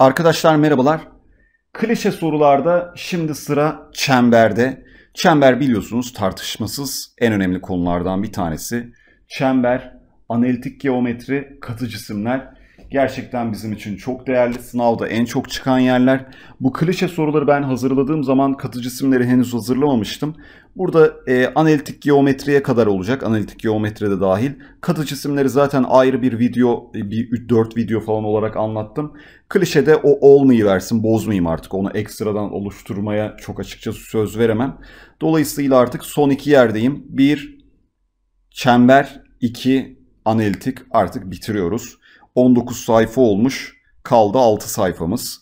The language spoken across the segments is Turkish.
Arkadaşlar merhabalar. Klişe sorularda şimdi sıra çemberde. Çember biliyorsunuz tartışmasız en önemli konulardan bir tanesi. Çember, analitik geometri, katı cisimler Gerçekten bizim için çok değerli. Sınavda en çok çıkan yerler. Bu klişe soruları ben hazırladığım zaman katı cisimleri henüz hazırlamamıştım. Burada e, analitik geometriye kadar olacak. Analitik geometri de dahil. Katı cisimleri zaten ayrı bir video, e, bir 4 video falan olarak anlattım. Klişede o olmayı versin, bozmayayım artık. Onu ekstradan oluşturmaya çok açıkçası söz veremem. Dolayısıyla artık son iki yerdeyim. Bir çember, iki analitik artık bitiriyoruz. 19 sayfa olmuş. Kaldı 6 sayfamız.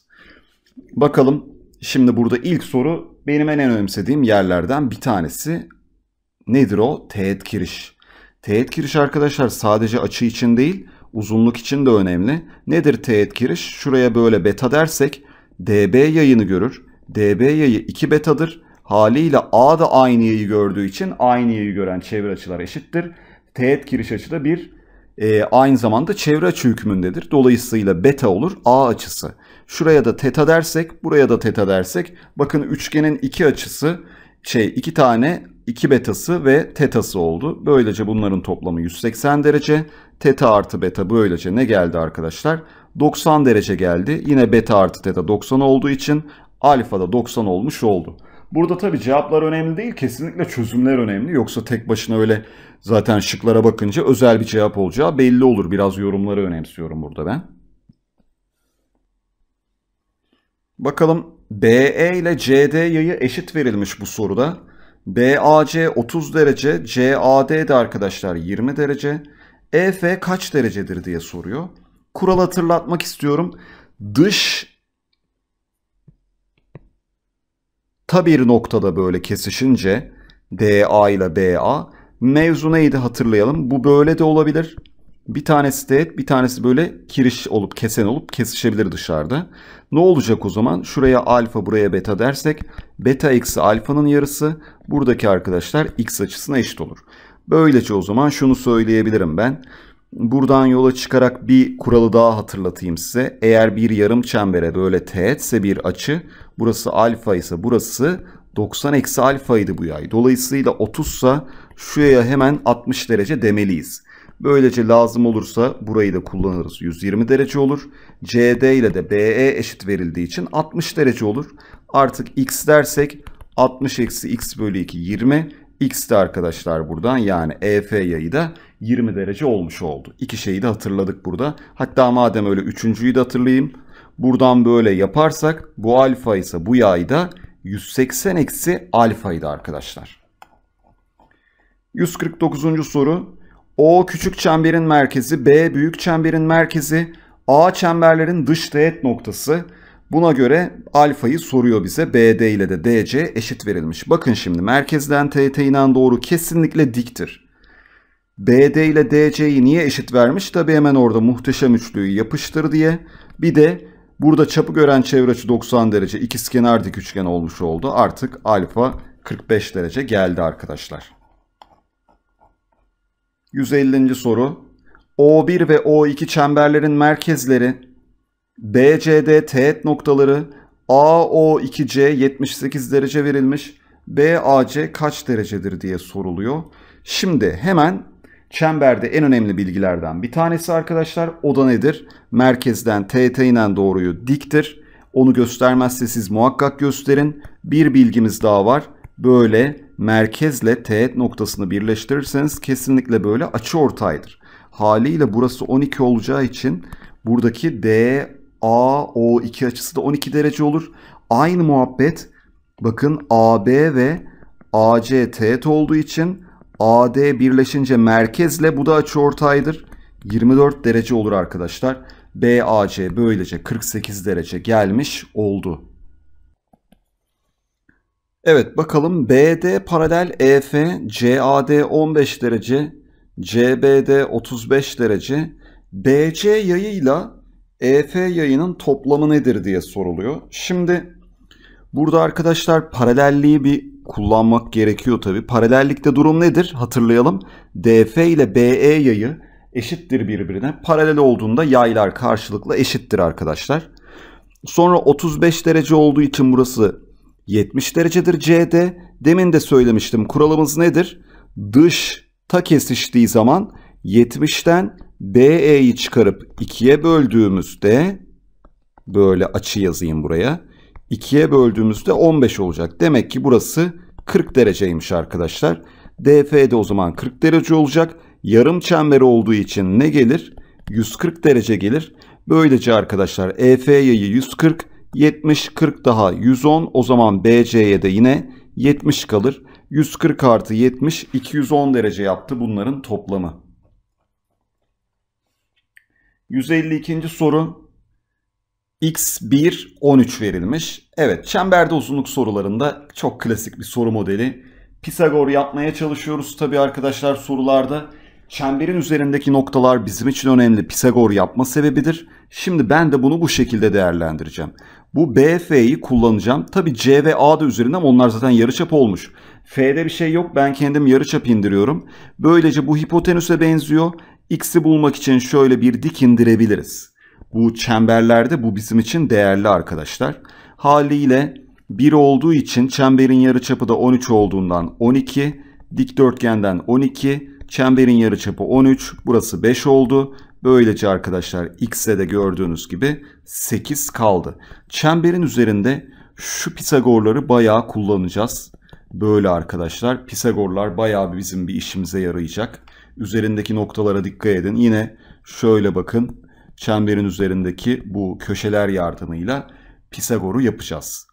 Bakalım şimdi burada ilk soru benim en önemsediğim yerlerden bir tanesi. Nedir o? Teğet kiriş. Teğet kiriş arkadaşlar sadece açı için değil uzunluk için de önemli. Nedir teğet kiriş? Şuraya böyle beta dersek db yayını görür. db yayı 2 betadır. Haliyle a da aynı yayı gördüğü için aynı yayı gören çevir açılar eşittir. Teğet kiriş açı da 1 e, aynı zamanda çevre açı hükmündedir. Dolayısıyla beta olur A açısı. Şuraya da teta dersek, buraya da teta dersek bakın üçgenin iki açısı şey iki tane iki betası ve tetası oldu. Böylece bunların toplamı 180 derece. Teta artı beta böylece ne geldi arkadaşlar? 90 derece geldi. Yine beta artı teta 90 olduğu için alfa da 90 olmuş oldu. Burada tabii cevaplar önemli değil, kesinlikle çözümler önemli. Yoksa tek başına öyle zaten şıklara bakınca özel bir cevap olacağı belli olur. Biraz yorumları önemsiyorum burada ben. Bakalım BE ile CD yayı eşit verilmiş bu soruda. BAC 30 derece, CAD de arkadaşlar 20 derece. EF kaç derecedir diye soruyor. Kural hatırlatmak istiyorum. Dış ta bir noktada böyle kesişince DA ile BA mevzu neydi hatırlayalım. Bu böyle de olabilir. Bir tanesi de, bir tanesi böyle kiriş olup kesen olup kesişebilir dışarıda. Ne olacak o zaman? Şuraya alfa buraya beta dersek beta eksi alfanın yarısı buradaki arkadaşlar x açısına eşit olur. Böylece o zaman şunu söyleyebilirim ben. Buradan yola çıkarak bir kuralı daha hatırlatayım size. Eğer bir yarım çembere böyle teğetse bir açı Burası alfa ise burası 90 eksi alfaydı bu yay. Dolayısıyla 30 ise şu yaya hemen 60 derece demeliyiz. Böylece lazım olursa burayı da kullanırız. 120 derece olur. CD ile de BE eşit verildiği için 60 derece olur. Artık x dersek 60 eksi x bölü 2 20. X de arkadaşlar buradan yani EF yayı da 20 derece olmuş oldu. İki şeyi de hatırladık burada. Hatta madem öyle üçüncüyü de hatırlayayım. Buradan böyle yaparsak bu alfa ise bu yayda 180 eksi alfaydı arkadaşlar. 149. soru. O küçük çemberin merkezi, B büyük çemberin merkezi, A çemberlerin dış teğet noktası. Buna göre alfayı soruyor bize. BD ile de DC eşit verilmiş. Bakın şimdi merkezden TT inen doğru kesinlikle diktir. BD ile DC'yi niye eşit vermiş? Tabi hemen orada muhteşem üçlüyü yapıştır diye. Bir de Burada çapı gören çevre açı 90 derece ikizkenar dik üçgen olmuş oldu. Artık alfa 45 derece geldi arkadaşlar. 150. soru. O1 ve O2 çemberlerin merkezleri BCD teğet noktaları AO2C 78 derece verilmiş. BAC kaç derecedir diye soruluyor. Şimdi hemen Çemberde en önemli bilgilerden bir tanesi arkadaşlar oda nedir? Merkezden TT ile doğruyu diktir. Onu göstermezse siz muhakkak gösterin. Bir bilgimiz daha var. Böyle merkezle teğet noktasını birleştirirseniz kesinlikle böyle açı ortaydır. Haliyle burası 12 olacağı için buradaki DAO2 açısı da 12 derece olur. Aynı muhabbet bakın AB ve AC teğet olduğu için AD birleşince merkezle bu da açıortaydır. 24 derece olur arkadaşlar. BAC böylece 48 derece gelmiş oldu. Evet bakalım BD paralel EF, CAD 15 derece, CBD 35 derece, BC yayıyla EF yayının toplamı nedir diye soruluyor. Şimdi burada arkadaşlar paralelliği bir kullanmak gerekiyor tabi. Paralellikte durum nedir? Hatırlayalım. DF ile BE yayı eşittir birbirine. Paralel olduğunda yaylar karşılıklı eşittir arkadaşlar. Sonra 35 derece olduğu için burası 70 derecedir CD. Demin de söylemiştim. Kuralımız nedir? Dış ta kesiştiği zaman 70'ten BE'yi çıkarıp 2'ye böldüğümüzde böyle açı yazayım buraya. 2'ye böldüğümüzde 15 olacak. Demek ki burası 40 dereceymiş arkadaşlar. DF de o zaman 40 derece olacak. Yarım çemberi olduğu için ne gelir? 140 derece gelir. Böylece arkadaşlar EF yayı 140, 70, 40 daha 110. O zaman BC'ye de yine 70 kalır. 140 artı 70, 210 derece yaptı bunların toplamı. 152. soru x1 13 verilmiş. Evet çemberde uzunluk sorularında çok klasik bir soru modeli. Pisagor yapmaya çalışıyoruz tabi arkadaşlar sorularda. Çemberin üzerindeki noktalar bizim için önemli. Pisagor yapma sebebidir. Şimdi ben de bunu bu şekilde değerlendireceğim. Bu BF'yi kullanacağım. Tabi C ve A da üzerinde ama onlar zaten yarıçap olmuş. F'de bir şey yok. Ben kendim yarıçap indiriyorum. Böylece bu hipotenüse benziyor. X'i bulmak için şöyle bir dik indirebiliriz. Bu çemberlerde bu bizim için değerli arkadaşlar. Haliyle 1 olduğu için çemberin yarıçapı da 13 olduğundan 12, dikdörtgenden 12, çemberin yarıçapı 13, burası 5 oldu. Böylece arkadaşlar x'e de gördüğünüz gibi 8 kaldı. Çemberin üzerinde şu Pisagorları bayağı kullanacağız. Böyle arkadaşlar Pisagorlar bayağı bizim bir işimize yarayacak. Üzerindeki noktalara dikkat edin. Yine şöyle bakın çemberin üzerindeki bu köşeler yardımıyla Pisagor'u yapacağız.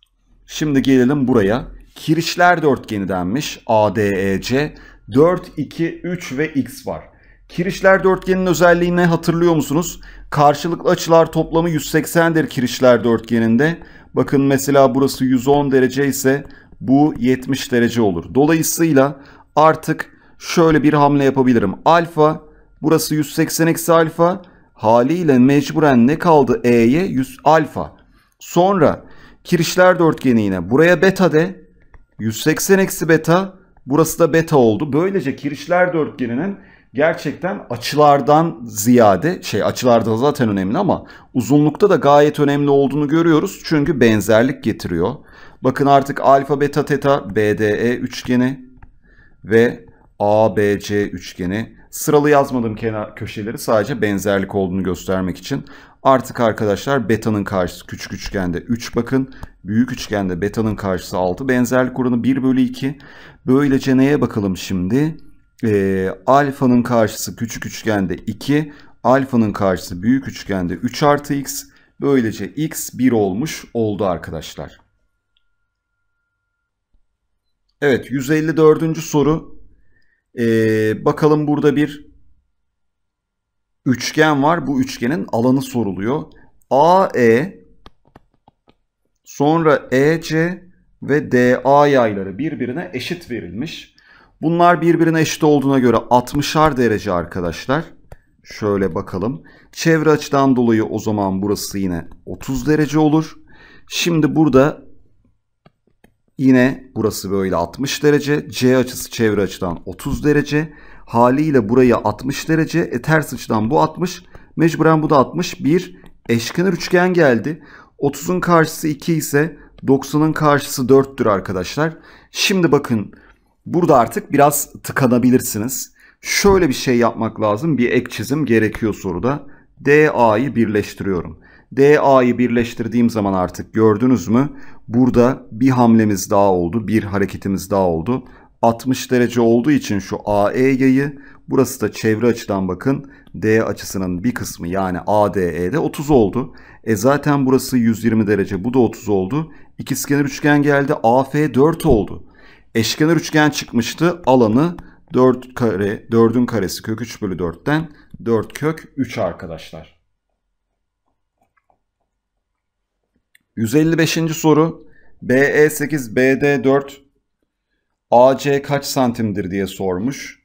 Şimdi gelelim buraya. Kirişler dörtgeni denmiş. A, D, E, C. 4, 2, 3 ve X var. Kirişler dörtgenin özelliğini hatırlıyor musunuz? Karşılıklı açılar toplamı 180'dir kirişler dörtgeninde. Bakın mesela burası 110 derece ise bu 70 derece olur. Dolayısıyla artık şöyle bir hamle yapabilirim. Alfa burası 180 eksi alfa Haliyle mecburen ne kaldı E'ye? 100 alfa. Sonra kirişler dörtgeni yine. Buraya beta de. 180 eksi beta. Burası da beta oldu. Böylece kirişler dörtgeninin gerçekten açılardan ziyade şey açılarda zaten önemli ama uzunlukta da gayet önemli olduğunu görüyoruz. Çünkü benzerlik getiriyor. Bakın artık alfa beta teta BDE üçgeni ve ABC üçgeni Sıralı yazmadım kenar köşeleri sadece benzerlik olduğunu göstermek için. Artık arkadaşlar betanın karşısı küçük üçgende 3 bakın. Büyük üçgende betanın karşısı 6. Benzerlik oranı 1 bölü 2. Böylece neye bakalım şimdi? Ee, alfanın karşısı küçük üçgende 2. Alfanın karşısı büyük üçgende 3 artı x. Böylece x 1 olmuş oldu arkadaşlar. Evet 154. soru ee, bakalım burada bir üçgen var. Bu üçgenin alanı soruluyor. AE sonra EC ve DA yayları birbirine eşit verilmiş. Bunlar birbirine eşit olduğuna göre 60'ar derece arkadaşlar. Şöyle bakalım. Çevre açıdan dolayı o zaman burası yine 30 derece olur. Şimdi burada Yine burası böyle 60 derece. C açısı çevre açıdan 30 derece. Haliyle burayı 60 derece. E, ters açıdan bu 60. Mecburen bu da 60. Bir eşkenar üçgen geldi. 30'un karşısı 2 ise 90'ın karşısı 4'tür arkadaşlar. Şimdi bakın burada artık biraz tıkanabilirsiniz. Şöyle bir şey yapmak lazım. Bir ek çizim gerekiyor soruda. DA'yı birleştiriyorum. DA'yı birleştirdiğim zaman artık gördünüz mü? Burada bir hamlemiz daha oldu, bir hareketimiz daha oldu. 60 derece olduğu için şu AE yayı, burası da çevre açıdan bakın. D açısının bir kısmı yani ADE'de 30 oldu. E zaten burası 120 derece, bu da 30 oldu. İkizkenar üçgen geldi, AF 4 oldu. Eşkenar üçgen çıkmıştı, alanı 4 kare, 4'ün karesi kök 3 bölü 4'ten 4 kök 3 arkadaşlar. 155. soru BE8 BD4 AC kaç santimdir diye sormuş.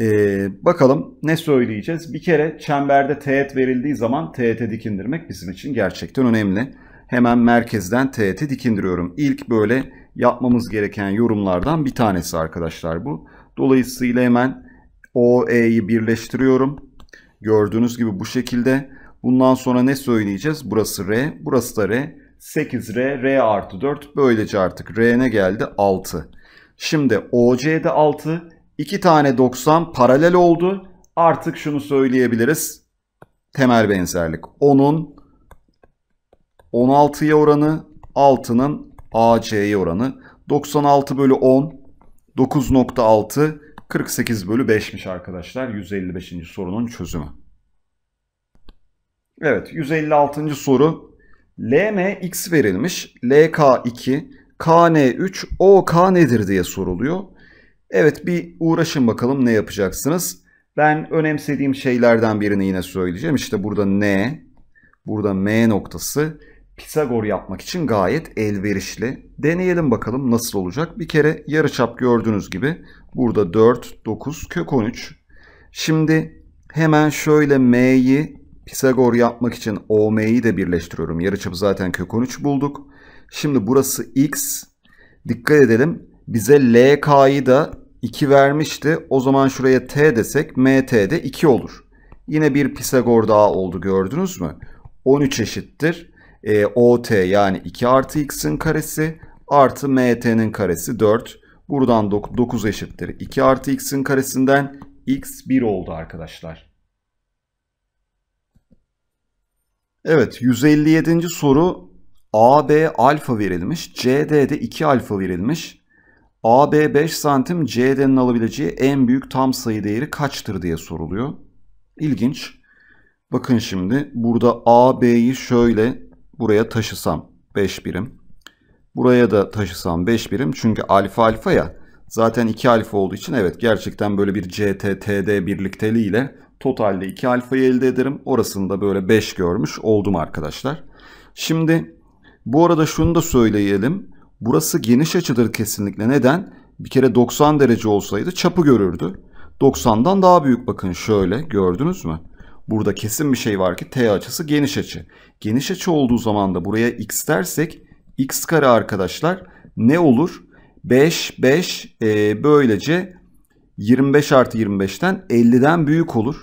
Ee, bakalım ne söyleyeceğiz? Bir kere çemberde teğet verildiği zaman teğete dikindirmek bizim için gerçekten önemli. Hemen merkezden teğete dikindiriyorum. İlk böyle yapmamız gereken yorumlardan bir tanesi arkadaşlar bu. Dolayısıyla hemen OE'yi birleştiriyorum. Gördüğünüz gibi bu şekilde. Bundan sonra ne söyleyeceğiz? Burası R, burası da R. 8R, R artı 4. Böylece artık ne geldi 6. Şimdi OC'de 6. 2 tane 90 paralel oldu. Artık şunu söyleyebiliriz. Temel benzerlik. 10'un 16'ya oranı, 6'nın AC'ye oranı. 96 bölü 10, 9.6, 48 bölü 5'miş arkadaşlar. 155. sorunun çözümü. Evet 156. soru LM x verilmiş. LK 2, KN 3, OK nedir diye soruluyor. Evet bir uğraşın bakalım ne yapacaksınız. Ben önemsediğim şeylerden birini yine söyleyeceğim. İşte burada N, burada M noktası Pisagor yapmak için gayet elverişli. Deneyelim bakalım nasıl olacak. Bir kere yarıçap gördüğünüz gibi burada 4, 9, kök 13. Şimdi hemen şöyle M'yi Pisagor yapmak için OM'yi de birleştiriyorum. Yarıçapı zaten kök 13 bulduk. Şimdi burası x. Dikkat edelim. Bize LK'yı da 2 vermişti. O zaman şuraya t desek MT de 2 olur. Yine bir Pisagor daha oldu gördünüz mü? 13 eşittir. E, OT yani 2 artı x'in karesi artı MT'nin karesi 4. Buradan 9 eşittir. 2 artı x'in karesinden x 1 oldu arkadaşlar. Evet 157. soru AB alfa verilmiş. CD'de 2 alfa verilmiş. AB 5 santim CD'nin alabileceği en büyük tam sayı değeri kaçtır diye soruluyor. İlginç. Bakın şimdi burada AB'yi şöyle buraya taşısam 5 birim. Buraya da taşısam 5 birim. Çünkü alfa alfa ya. Zaten 2 alfa olduğu için evet gerçekten böyle bir CTTD birlikteliğiyle Totalde 2 alfayı elde ederim. Orasında böyle 5 görmüş oldum arkadaşlar. Şimdi bu arada şunu da söyleyelim. Burası geniş açıdır kesinlikle. Neden? Bir kere 90 derece olsaydı çapı görürdü. 90'dan daha büyük bakın şöyle gördünüz mü? Burada kesin bir şey var ki T açısı geniş açı. Geniş açı olduğu zaman da buraya x dersek x kare arkadaşlar ne olur? 5, 5 e, böylece 25 artı 25'ten 50'den büyük olur.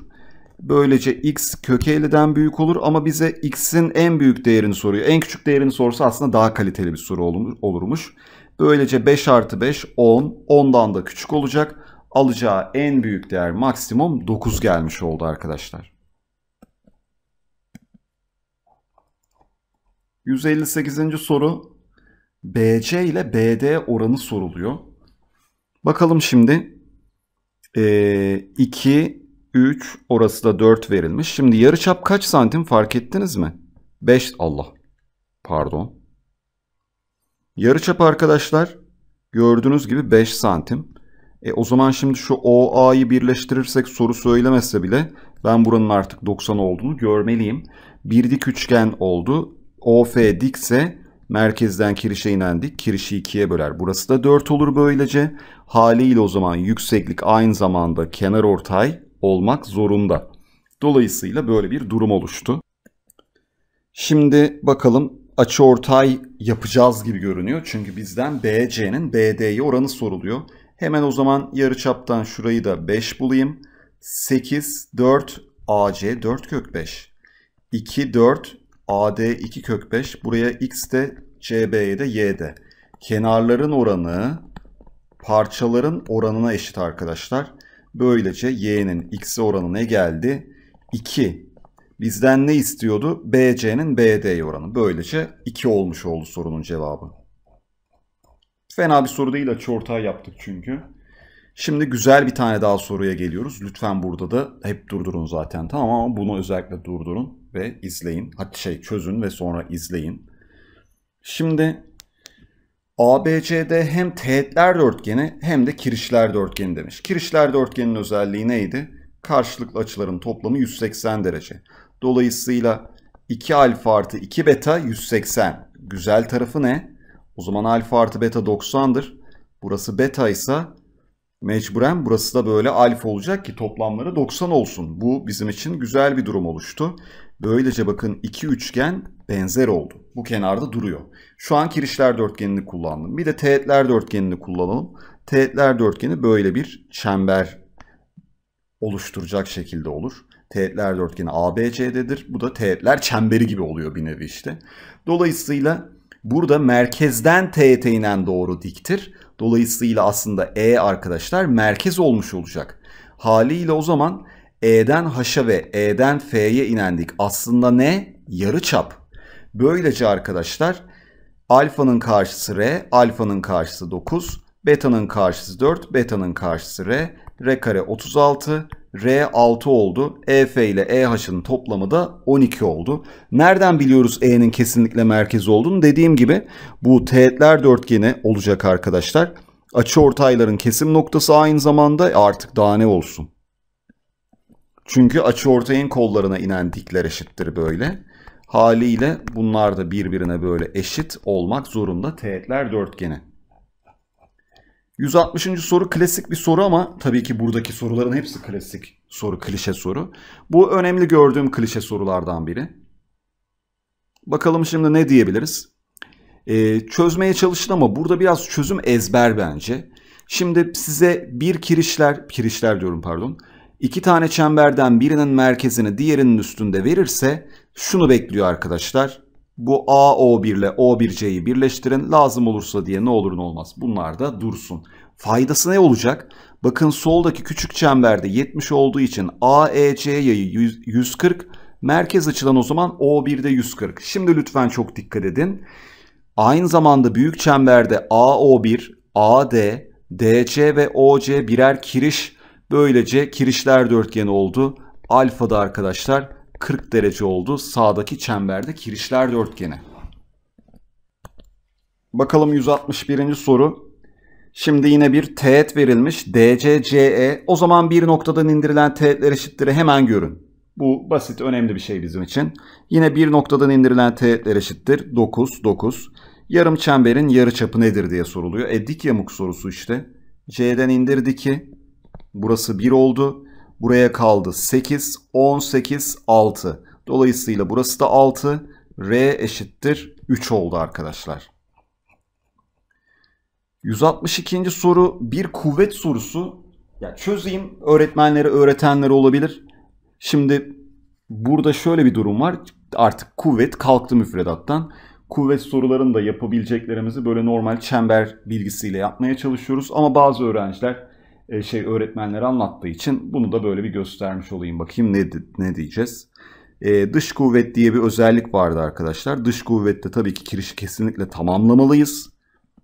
Böylece x kök 50'den büyük olur ama bize x'in en büyük değerini soruyor. En küçük değerini sorsa aslında daha kaliteli bir soru olurmuş. Böylece 5 artı 5 10. 10'dan da küçük olacak. Alacağı en büyük değer maksimum 9 gelmiş oldu arkadaşlar. 158. soru BC ile BD oranı soruluyor. Bakalım şimdi. Ee, 2 3 orası da 4 verilmiş. Şimdi yarıçap kaç santim fark ettiniz mi? 5 Allah pardon. Yarıçap arkadaşlar gördüğünüz gibi 5 santim. E, o zaman şimdi şu OA'yı birleştirirsek soru söylemese bile ben buranın artık 90 olduğunu görmeliyim. Bir dik üçgen oldu. OF dikse merkezden kirişe inen dik kirişi ikiye böler. Burası da 4 olur böylece. Haliyle o zaman yükseklik aynı zamanda kenar ortay olmak zorunda. Dolayısıyla böyle bir durum oluştu. Şimdi bakalım açı ortay yapacağız gibi görünüyor. Çünkü bizden BC'nin BD'ye oranı soruluyor. Hemen o zaman yarıçaptan şurayı da 5 bulayım. 8, 4, AC 4 kök 5. 2, 4, AD 2 kök 5. Buraya X de CB'ye de Y de. Kenarların oranı parçaların oranına eşit arkadaşlar. Böylece y'nin x'e oranı ne geldi? 2. Bizden ne istiyordu? BC'nin BD'ye oranı. Böylece 2 olmuş oldu sorunun cevabı. Fena bir soru değil açıortay yaptık çünkü. Şimdi güzel bir tane daha soruya geliyoruz. Lütfen burada da hep durdurun zaten tamam ama bunu özellikle durdurun ve izleyin. Hatta şey çözün ve sonra izleyin. Şimdi ABCD hem teğetler dörtgeni hem de kirişler dörtgeni demiş. Kirişler dörtgenin özelliği neydi? Karşılıklı açıların toplamı 180 derece. Dolayısıyla 2 alfa artı 2 beta 180. Güzel tarafı ne? O zaman alfa artı beta 90'dır. Burası beta ise Mecburen burası da böyle alfa olacak ki toplamları 90 olsun. Bu bizim için güzel bir durum oluştu. Böylece bakın iki üçgen benzer oldu. Bu kenarda duruyor. Şu an kirişler dörtgenini kullandım. Bir de teğetler dörtgenini kullanalım. Teğetler dörtgeni böyle bir çember oluşturacak şekilde olur. Teğetler dörtgeni ABCD'dir. Bu da teğetler çemberi gibi oluyor bir nevi işte. Dolayısıyla Burada merkezden teğet inen doğru diktir. Dolayısıyla aslında E arkadaşlar merkez olmuş olacak. Haliyle o zaman E'den H'a ve E'den F'ye inendik. Aslında ne? Yarı çap. Böylece arkadaşlar alfanın karşısı R, alfanın karşısı 9, beta'nın karşısı 4, beta'nın karşısı R, R kare 36, R 6 oldu. EF ile EH'ın toplamı da 12 oldu. Nereden biliyoruz E'nin kesinlikle merkez olduğunu? Dediğim gibi bu teğetler dörtgeni olacak arkadaşlar. Açı ortayların kesim noktası aynı zamanda e, artık daha ne olsun. Çünkü açı ortayın kollarına inen dikler eşittir böyle. Haliyle bunlar da birbirine böyle eşit olmak zorunda teğetler dörtgeni. 160. soru klasik bir soru ama tabii ki buradaki soruların hepsi klasik soru, klişe soru. Bu önemli gördüğüm klişe sorulardan biri. Bakalım şimdi ne diyebiliriz? Ee, çözmeye çalışın ama burada biraz çözüm ezber bence. Şimdi size bir kirişler, kirişler diyorum pardon. İki tane çemberden birinin merkezini diğerinin üstünde verirse şunu bekliyor arkadaşlar. Bu A O1 ile O1C'yi birleştirin. Lazım olursa diye ne olur ne olmaz. Bunlar da dursun. Faydası ne olacak? Bakın soldaki küçük çemberde 70 olduğu için AEC yayı 140. Merkez açılan o zaman O1'de 140. Şimdi lütfen çok dikkat edin. Aynı zamanda büyük çemberde AO1, AD, DC ve OC birer kiriş. Böylece kirişler dörtgeni oldu. Alfa da arkadaşlar 40 derece oldu sağdaki çemberde kirişler dörtgeni. Bakalım 161. soru. Şimdi yine bir teğet verilmiş. DCCE. O zaman bir noktadan indirilen teğetler eşittir hemen görün. Bu basit, önemli bir şey bizim için. Yine bir noktadan indirilen teğetler eşittir. 9, 9. Yarım çemberin yarı çapı nedir diye soruluyor. E dik yamuk sorusu işte. C'den indirdi ki burası 1 oldu. Buraya kaldı 8, 18, 6. Dolayısıyla burası da 6. R eşittir 3 oldu arkadaşlar. 162. soru bir kuvvet sorusu. Ya çözeyim öğretmenlere öğretenlere olabilir. Şimdi burada şöyle bir durum var. Artık kuvvet kalktı müfredattan. Kuvvet sorularını da yapabileceklerimizi böyle normal çember bilgisiyle yapmaya çalışıyoruz. Ama bazı öğrenciler e, şey öğretmenlere anlattığı için bunu da böyle bir göstermiş olayım bakayım ne ne diyeceğiz. E, dış kuvvet diye bir özellik vardı arkadaşlar. Dış kuvvette tabii ki kirişi kesinlikle tamamlamalıyız.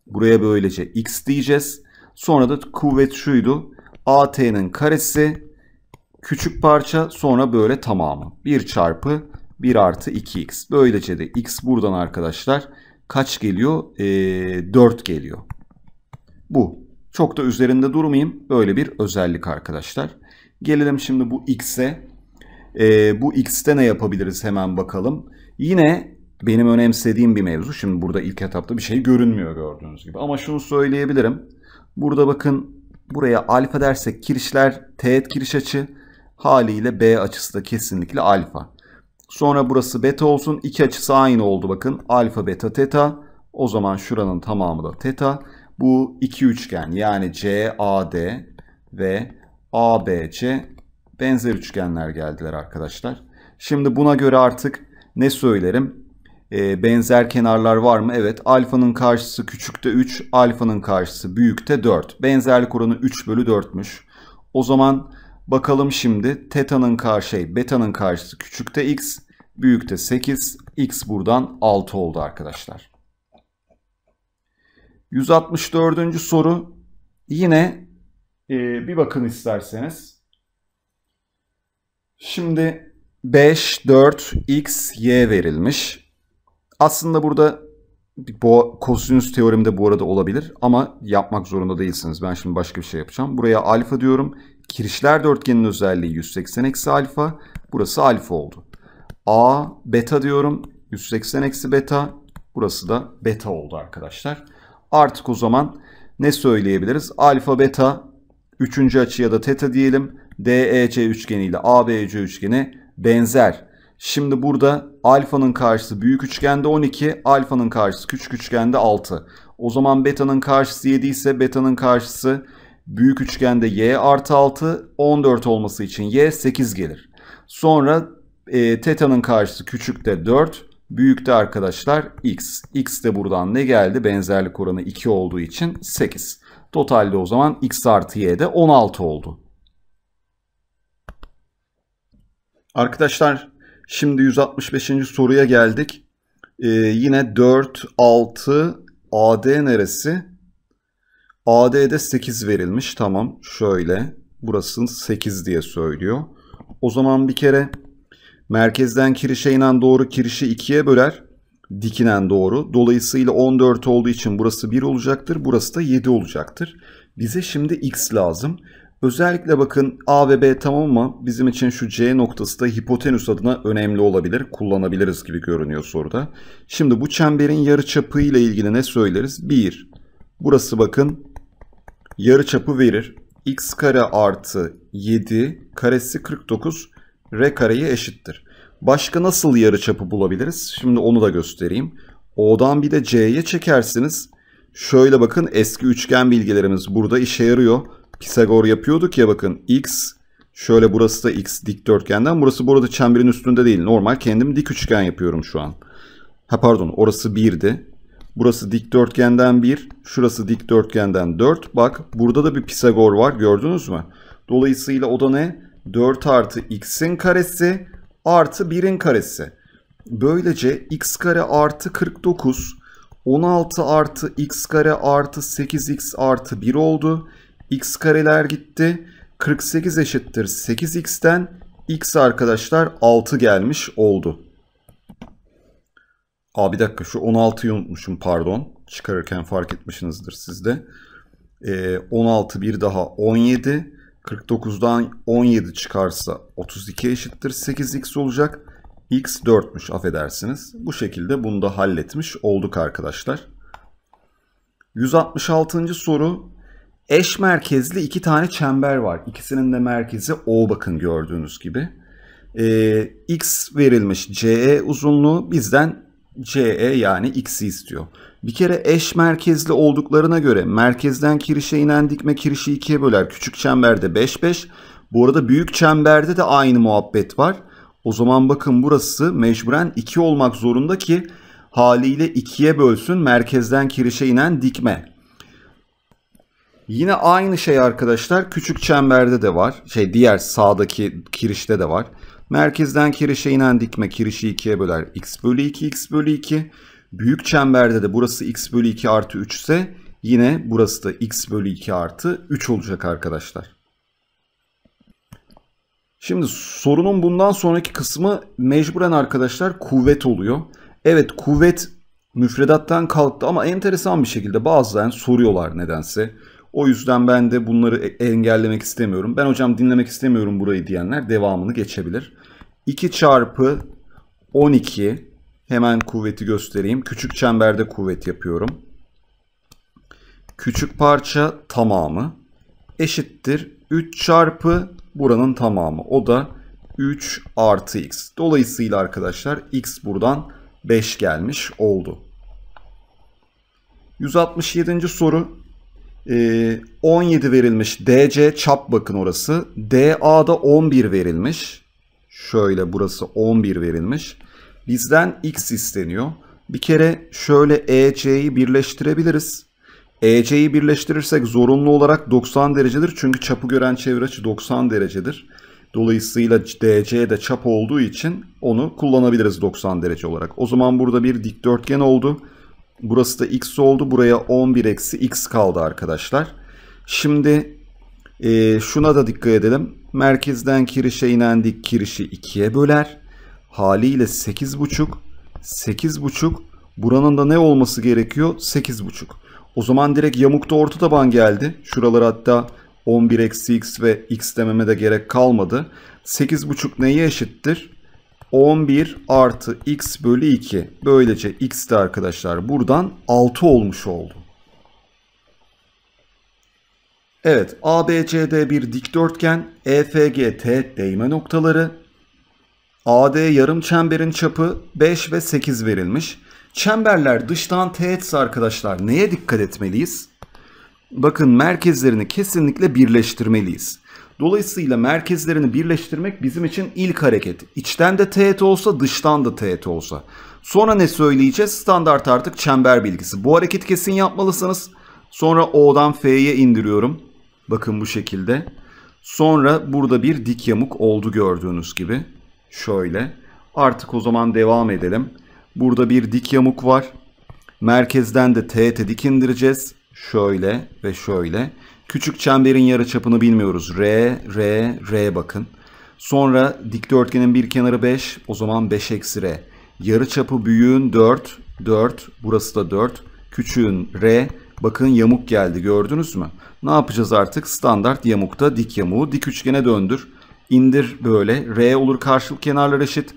Buraya böylece x diyeceğiz. Sonra da kuvvet şuydu. AT'nin karesi küçük parça sonra böyle tamamı. 1 çarpı 1 artı 2x. Böylece de x buradan arkadaşlar kaç geliyor? E, 4 geliyor. Bu çok da üzerinde durmayayım. Böyle bir özellik arkadaşlar. Gelelim şimdi bu x'e. E, bu x'te ne yapabiliriz hemen bakalım. Yine benim önemsediğim bir mevzu. Şimdi burada ilk etapta bir şey görünmüyor gördüğünüz gibi. Ama şunu söyleyebilirim. Burada bakın buraya alfa dersek kirişler teğet kiriş açı haliyle B açısı da kesinlikle alfa. Sonra burası beta olsun. İki açısı aynı oldu bakın. Alfa, beta, teta. O zaman şuranın tamamı da teta. Bu iki üçgen yani CAD ve ABC benzer üçgenler geldiler arkadaşlar. Şimdi buna göre artık ne söylerim? E, benzer kenarlar var mı? Evet alfanın karşısı küçükte 3, alfanın karşısı büyükte 4. Benzerlik oranı 3 bölü 4'müş. O zaman bakalım şimdi teta'nın karşı, şey, beta'nın karşısı küçükte x, büyükte 8. x buradan 6 oldu arkadaşlar. 164. soru yine e, bir bakın isterseniz. Şimdi 5, 4, x, y verilmiş. Aslında burada bu kosinüs teoremde bu arada olabilir ama yapmak zorunda değilsiniz. Ben şimdi başka bir şey yapacağım. Buraya alfa diyorum. Kirişler dörtgenin özelliği 180 eksi alfa. Burası alfa oldu. A beta diyorum. 180 eksi beta. Burası da beta oldu arkadaşlar. Artık o zaman ne söyleyebiliriz? Alfa beta üçüncü açı ya da teta diyelim. DEC üçgeni ile ABC üçgeni benzer. Şimdi burada alfanın karşısı büyük üçgende 12, alfanın karşısı küçük üçgende 6. O zaman beta'nın karşısı 7 ise beta'nın karşısı büyük üçgende y artı 6, 14 olması için y 8 gelir. Sonra e, teta'nın karşısı küçükte 4, Büyükte arkadaşlar x. x de buradan ne geldi? Benzerlik oranı 2 olduğu için 8. Totalde o zaman x artı y de 16 oldu. Arkadaşlar şimdi 165. soruya geldik. Ee, yine 4, 6, AD neresi? AD'de 8 verilmiş. Tamam şöyle. Burası 8 diye söylüyor. O zaman bir kere Merkezden kirişe inen doğru kirişi ikiye böler. Dikinen doğru. Dolayısıyla 14 olduğu için burası 1 olacaktır. Burası da 7 olacaktır. Bize şimdi x lazım. Özellikle bakın A ve B tamam ama bizim için şu C noktası da hipotenüs adına önemli olabilir. Kullanabiliriz gibi görünüyor soruda. Şimdi bu çemberin yarı çapı ile ilgili ne söyleriz? 1. Burası bakın yarı çapı verir. x kare artı 7 karesi 49 R kareye eşittir. Başka nasıl yarıçapı bulabiliriz? Şimdi onu da göstereyim. O'dan bir de C'ye çekersiniz. Şöyle bakın eski üçgen bilgilerimiz burada işe yarıyor. Pisagor yapıyorduk ya bakın x şöyle burası da x dikdörtgenden burası burada çemberin üstünde değil normal kendim dik üçgen yapıyorum şu an. Ha pardon orası 1'di. Burası dikdörtgenden 1 şurası dikdörtgenden 4 bak burada da bir Pisagor var gördünüz mü? Dolayısıyla o da ne? 4 artı x'in karesi artı 1'in karesi. Böylece x kare artı 49, 16 artı x kare artı 8x artı 1 oldu. x kareler gitti. 48 eşittir 8x'ten x arkadaşlar 6 gelmiş oldu. Aa bir dakika şu 16'yı unutmuşum pardon. Çıkarırken fark etmişsinizdir sizde. Ee, 16 bir daha 17. 49'dan 17 çıkarsa 32 eşittir 8x olacak. x 4'müş affedersiniz. Bu şekilde bunu da halletmiş olduk arkadaşlar. 166. soru eş merkezli iki tane çember var. İkisinin de merkezi O bakın gördüğünüz gibi. Ee, X verilmiş CE uzunluğu bizden CE yani X'i istiyor. Bir kere eş merkezli olduklarına göre merkezden kirişe inen dikme kirişi ikiye böler. Küçük çemberde 5-5. Bu arada büyük çemberde de aynı muhabbet var. O zaman bakın burası mecburen 2 olmak zorunda ki haliyle 2'ye bölsün merkezden kirişe inen dikme. Yine aynı şey arkadaşlar küçük çemberde de var. Şey diğer sağdaki kirişte de var. Merkezden kirişe inen dikme kirişi 2'ye böler. x bölü 2 x bölü 2. Büyük çemberde de burası x bölü 2 artı 3 ise yine burası da x bölü 2 artı 3 olacak arkadaşlar. Şimdi sorunun bundan sonraki kısmı mecburen arkadaşlar kuvvet oluyor. Evet kuvvet müfredattan kalktı ama enteresan bir şekilde bazen soruyorlar nedense. O yüzden ben de bunları e, engellemek istemiyorum. Ben hocam dinlemek istemiyorum burayı diyenler devamını geçebilir. 2 çarpı 12 Hemen kuvveti göstereyim. Küçük çemberde kuvvet yapıyorum. Küçük parça tamamı eşittir 3 çarpı buranın tamamı. O da 3 artı x. Dolayısıyla arkadaşlar x buradan 5 gelmiş oldu. 167. soru. 17 ee, verilmiş. DC çap bakın orası. DA'da 11 verilmiş. Şöyle burası 11 verilmiş. Bizden x isteniyor. Bir kere şöyle EC'yi birleştirebiliriz. EC'yi birleştirirsek zorunlu olarak 90 derecedir. Çünkü çapı gören çevre açı 90 derecedir. Dolayısıyla DC de çap olduğu için onu kullanabiliriz 90 derece olarak. O zaman burada bir dikdörtgen oldu. Burası da x oldu. Buraya 11 eksi x kaldı arkadaşlar. Şimdi e, şuna da dikkat edelim. Merkezden kirişe inen dik kirişi 2'ye böler haliyle 8,5. 8,5 buranın da ne olması gerekiyor? 8,5. O zaman direkt yamukta orta taban geldi. Şuralar hatta 11 eksi x ve x dememe de gerek kalmadı. 8,5 neye eşittir? 11 artı x bölü 2. Böylece x de arkadaşlar buradan 6 olmuş oldu. Evet ABCD bir dikdörtgen EFG T değme noktaları AD yarım çemberin çapı 5 ve 8 verilmiş. Çemberler dıştan teğetse arkadaşlar neye dikkat etmeliyiz? Bakın merkezlerini kesinlikle birleştirmeliyiz. Dolayısıyla merkezlerini birleştirmek bizim için ilk hareket. İçten de teğet olsa dıştan da teğet olsa. Sonra ne söyleyeceğiz? Standart artık çember bilgisi. Bu hareket kesin yapmalısınız. Sonra O'dan F'ye indiriyorum. Bakın bu şekilde. Sonra burada bir dik yamuk oldu gördüğünüz gibi. Şöyle. Artık o zaman devam edelim. Burada bir dik yamuk var. Merkezden de teğete dik indireceğiz. Şöyle ve şöyle. Küçük çemberin yarıçapını bilmiyoruz. R, R, R bakın. Sonra dikdörtgenin bir kenarı 5. O zaman 5 eksi R. Yarıçapı büyüğün 4, 4. Burası da 4. Küçüğün R. Bakın yamuk geldi gördünüz mü? Ne yapacağız artık? Standart yamukta dik yamuğu dik üçgene döndür indir böyle. R olur karşılık kenarlar eşit.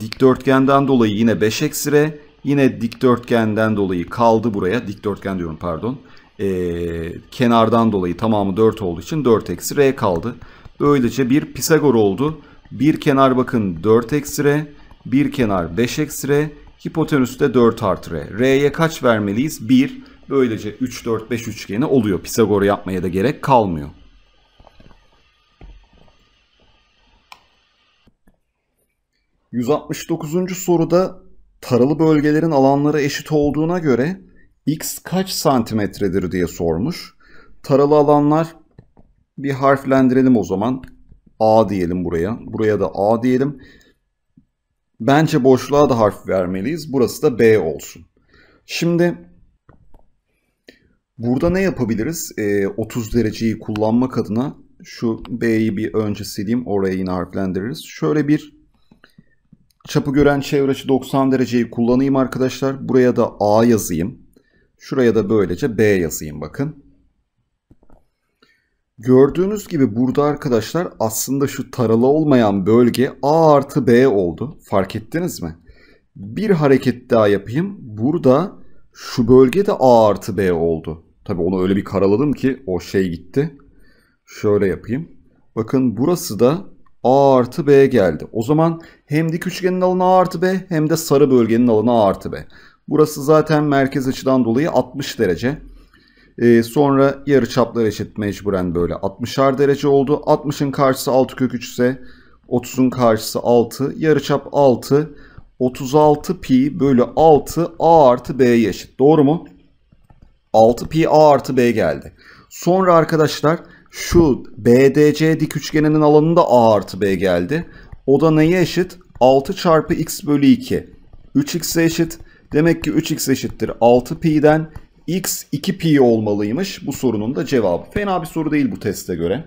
Dikdörtgenden dolayı yine 5 eksi R. Yine dikdörtgenden dolayı kaldı buraya. Dikdörtgen diyorum pardon. Ee, kenardan dolayı tamamı 4 olduğu için 4 eksi R kaldı. Böylece bir Pisagor oldu. Bir kenar bakın 4 eksi R. Bir kenar 5 eksi R. Hipotenüs de 4 artı R. R'ye kaç vermeliyiz? 1. Böylece 3, 4, 5 üçgeni oluyor. Pisagor yapmaya da gerek kalmıyor. 169. soruda taralı bölgelerin alanları eşit olduğuna göre x kaç santimetredir diye sormuş. Taralı alanlar bir harflendirelim o zaman. A diyelim buraya. Buraya da A diyelim. Bence boşluğa da harf vermeliyiz. Burası da B olsun. Şimdi burada ne yapabiliriz? E, ee, 30 dereceyi kullanmak adına şu B'yi bir önce sileyim. Oraya yine harflendiririz. Şöyle bir Çapı gören çevre açı 90 dereceyi kullanayım arkadaşlar. Buraya da A yazayım. Şuraya da böylece B yazayım bakın. Gördüğünüz gibi burada arkadaşlar aslında şu taralı olmayan bölge A artı B oldu. Fark ettiniz mi? Bir hareket daha yapayım. Burada şu bölge de A artı B oldu. Tabi onu öyle bir karaladım ki o şey gitti. Şöyle yapayım. Bakın burası da A artı B geldi. O zaman hem dik üçgenin alanı A artı B hem de sarı bölgenin alanı A artı B. Burası zaten merkez açıdan dolayı 60 derece. Ee, sonra yarı çaplar eşit mecburen böyle 60'ar derece oldu. 60'ın karşısı 6 kök 3 ise 30'un karşısı 6. Yarı çap 6. 36 pi bölü 6 a artı b'ye eşit. Doğru mu? 6 pi a artı b geldi. Sonra arkadaşlar şu BDC dik üçgeninin alanında A artı B geldi. O da neye eşit? 6 çarpı x bölü 2. 3 x e eşit. Demek ki 3x eşittir 6pi'den x 2pi olmalıymış. Bu sorunun da cevabı. Fena bir soru değil bu teste göre.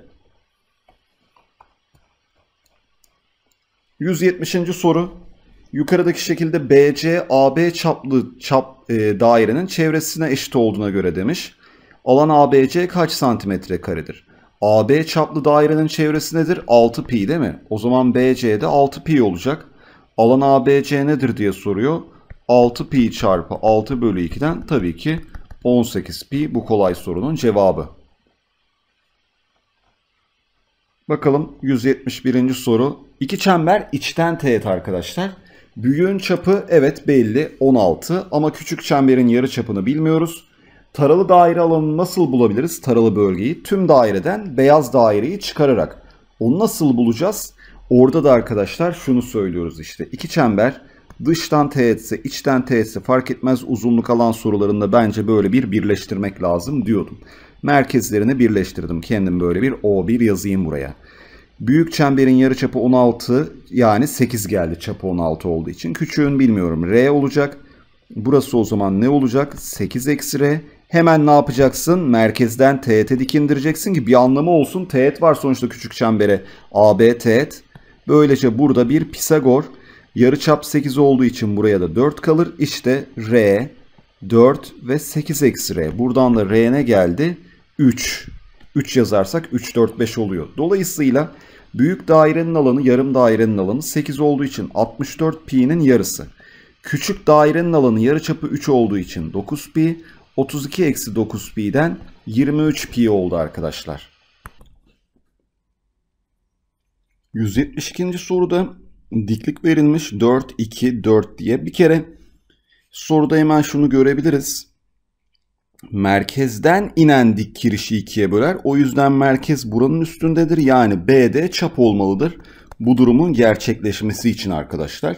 170. soru. Yukarıdaki şekilde BC AB çaplı çap e, dairenin çevresine eşit olduğuna göre demiş. Alan ABC kaç santimetre karedir? AB çaplı dairenin çevresi nedir? 6 pi değil mi? O zaman BC'de 6 pi olacak. Alan ABC nedir diye soruyor. 6 pi çarpı 6 bölü 2'den tabii ki 18 pi bu kolay sorunun cevabı. Bakalım 171. soru. İki çember içten teğet arkadaşlar. Büyüğün çapı evet belli 16 ama küçük çemberin yarı çapını bilmiyoruz. Taralı daire alanını nasıl bulabiliriz? Taralı bölgeyi tüm daireden beyaz daireyi çıkararak. Onu nasıl bulacağız? Orada da arkadaşlar şunu söylüyoruz işte. iki çember dıştan teğetse içten teğetse fark etmez uzunluk alan sorularında bence böyle bir birleştirmek lazım diyordum. Merkezlerini birleştirdim. Kendim böyle bir O1 yazayım buraya. Büyük çemberin yarı çapı 16 yani 8 geldi çapı 16 olduğu için. Küçüğün bilmiyorum R olacak. Burası o zaman ne olacak? 8 eksi R hemen ne yapacaksın? Merkezden teğet dikindireceksin ki bir anlamı olsun. Teğet var sonuçta küçük çembere. AB teğet. Böylece burada bir Pisagor. yarı çap 8 olduğu için buraya da 4 kalır. İşte R 4 ve 8 eksi R. Buradan da R ne geldi? 3. 3 yazarsak 3, 4, 5 oluyor. Dolayısıyla büyük dairenin alanı yarım dairenin alanı 8 olduğu için 64 pi'nin yarısı. Küçük dairenin alanı yarıçapı 3 olduğu için 9 pi. 32 eksi 9pi'den 23 pi oldu arkadaşlar. 172. soruda diklik verilmiş 4 2 4 diye bir kere soruda hemen şunu görebiliriz. Merkezden inen dik kirişi ikiye böler. O yüzden merkez buranın üstündedir. Yani BD çap olmalıdır. Bu durumun gerçekleşmesi için arkadaşlar.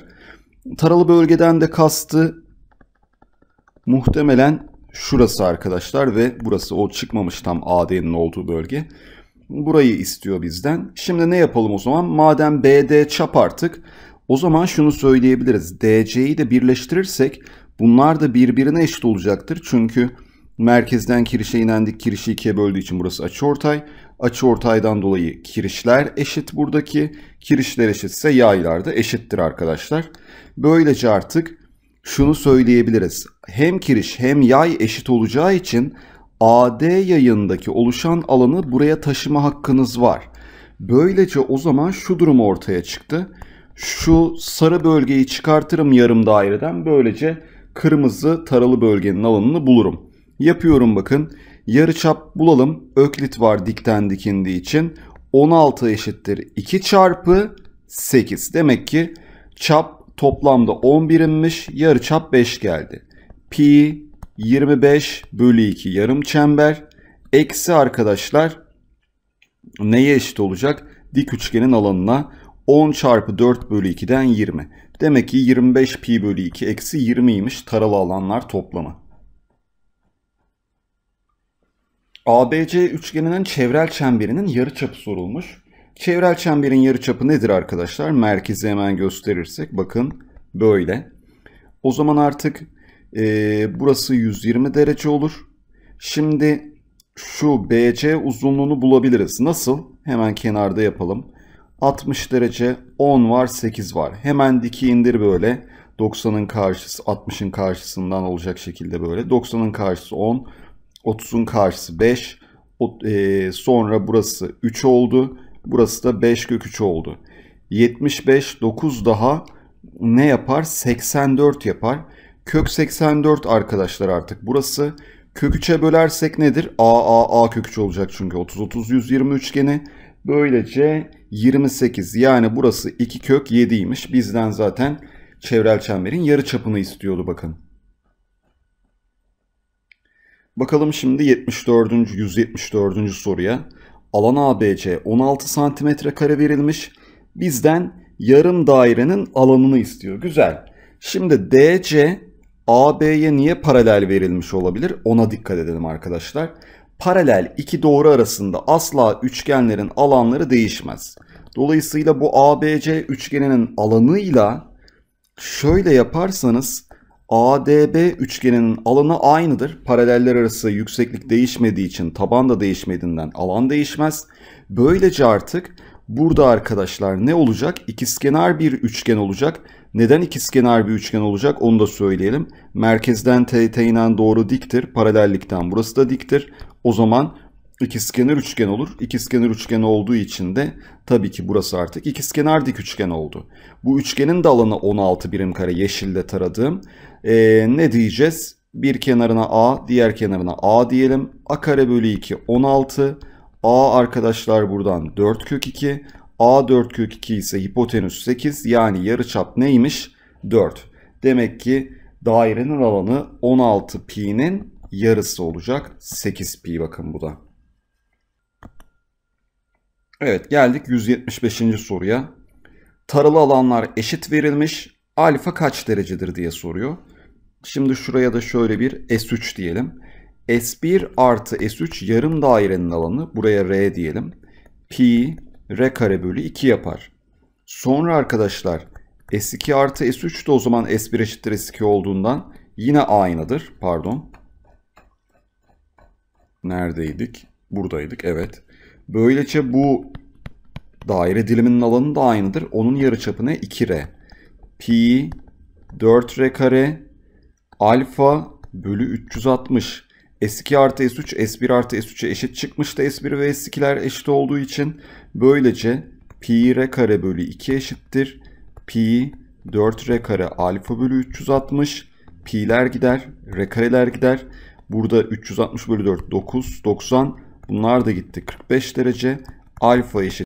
Taralı bölgeden de kastı muhtemelen şurası arkadaşlar ve burası o çıkmamış tam AD'nin olduğu bölge. Burayı istiyor bizden. Şimdi ne yapalım o zaman? Madem BD çap artık o zaman şunu söyleyebiliriz. DC'yi de birleştirirsek bunlar da birbirine eşit olacaktır. Çünkü merkezden kirişe inendik kirişi ikiye böldüğü için burası açıortay. Açıortaydan dolayı kirişler eşit buradaki. Kirişler eşitse yaylar da eşittir arkadaşlar. Böylece artık şunu söyleyebiliriz hem kiriş hem yay eşit olacağı için AD yayındaki oluşan alanı buraya taşıma hakkınız var. Böylece o zaman şu durum ortaya çıktı. Şu sarı bölgeyi çıkartırım yarım daireden böylece kırmızı taralı bölgenin alanını bulurum. Yapıyorum bakın. Yarıçap bulalım. Öklit var dikten dikindiği için. 16 eşittir 2 çarpı 8. Demek ki çap toplamda 11'inmiş. Yarıçap 5 geldi pi 25 bölü 2 yarım çember eksi arkadaşlar neye eşit olacak? Dik üçgenin alanına 10 çarpı 4 bölü 2'den 20. Demek ki 25 pi bölü 2 eksi 20'ymiş taralı alanlar toplamı. ABC üçgeninin çevrel çemberinin yarıçapı sorulmuş. Çevrel çemberin yarıçapı nedir arkadaşlar? Merkezi hemen gösterirsek bakın böyle. O zaman artık e, burası 120 derece olur. Şimdi şu BC uzunluğunu bulabiliriz. Nasıl? Hemen kenarda yapalım. 60 derece 10 var 8 var. Hemen diki indir böyle. 90'ın karşısı 60'ın karşısından olacak şekilde böyle. 90'ın karşısı 10, 30'un karşısı 5. O, e, sonra burası 3 oldu. Burası da 5 kök 3 oldu. 75 9 daha ne yapar? 84 yapar. Kök 84 arkadaşlar artık burası. Kök 3'e bölersek nedir? A, A, A kök 3 olacak çünkü 30, 30, 120 üçgeni. Böylece 28 yani burası 2 kök 7'ymiş. Bizden zaten çevrel çemberin yarı çapını istiyordu bakın. Bakalım şimdi 74. 174. soruya. Alan ABC 16 santimetre kare verilmiş. Bizden yarım dairenin alanını istiyor. Güzel. Şimdi DC AB'ye niye paralel verilmiş olabilir? Ona dikkat edelim arkadaşlar. Paralel iki doğru arasında asla üçgenlerin alanları değişmez. Dolayısıyla bu ABC üçgeninin alanıyla şöyle yaparsanız ADB üçgeninin alanı aynıdır. Paraleller arası yükseklik değişmediği için taban da değişmediğinden alan değişmez. Böylece artık burada arkadaşlar ne olacak? İkizkenar bir üçgen olacak neden ikizkenar bir üçgen olacak onu da söyleyelim. Merkezden teğete inen doğru diktir. Paralellikten burası da diktir. O zaman ikizkenar üçgen olur. İkizkenar üçgen olduğu için de tabii ki burası artık ikizkenar dik üçgen oldu. Bu üçgenin de alanı 16 birim kare yeşilde taradığım. Ee, ne diyeceğiz? Bir kenarına A, diğer kenarına A diyelim. A kare bölü 2 16. A arkadaşlar buradan 4 kök 2. A4 kök 2 ise hipotenüs 8 yani yarıçap neymiş? 4. Demek ki dairenin alanı 16 pi'nin yarısı olacak. 8 pi bakın bu da. Evet geldik 175. soruya. Taralı alanlar eşit verilmiş. Alfa kaç derecedir diye soruyor. Şimdi şuraya da şöyle bir S3 diyelim. S1 artı S3 yarım dairenin alanı. Buraya R diyelim. Pi r kare bölü 2 yapar. Sonra arkadaşlar s2 artı s3 de o zaman s1 eşittir s2 olduğundan yine aynıdır. Pardon. Neredeydik? Buradaydık. Evet. Böylece bu daire diliminin alanı da aynıdır. Onun yarıçapı ne? 2r. Pi 4r kare alfa bölü 360. S2 artı S3, S1 artı S3'e eşit çıkmıştı S1 ve S2'ler eşit olduğu için Böylece pi r kare bölü 2 eşittir. Pi 4 r kare alfa bölü 360. Pi'ler gider, r kareler gider. Burada 360 bölü 4 9, 90. Bunlar da gitti 45 derece. Alfa eşittir.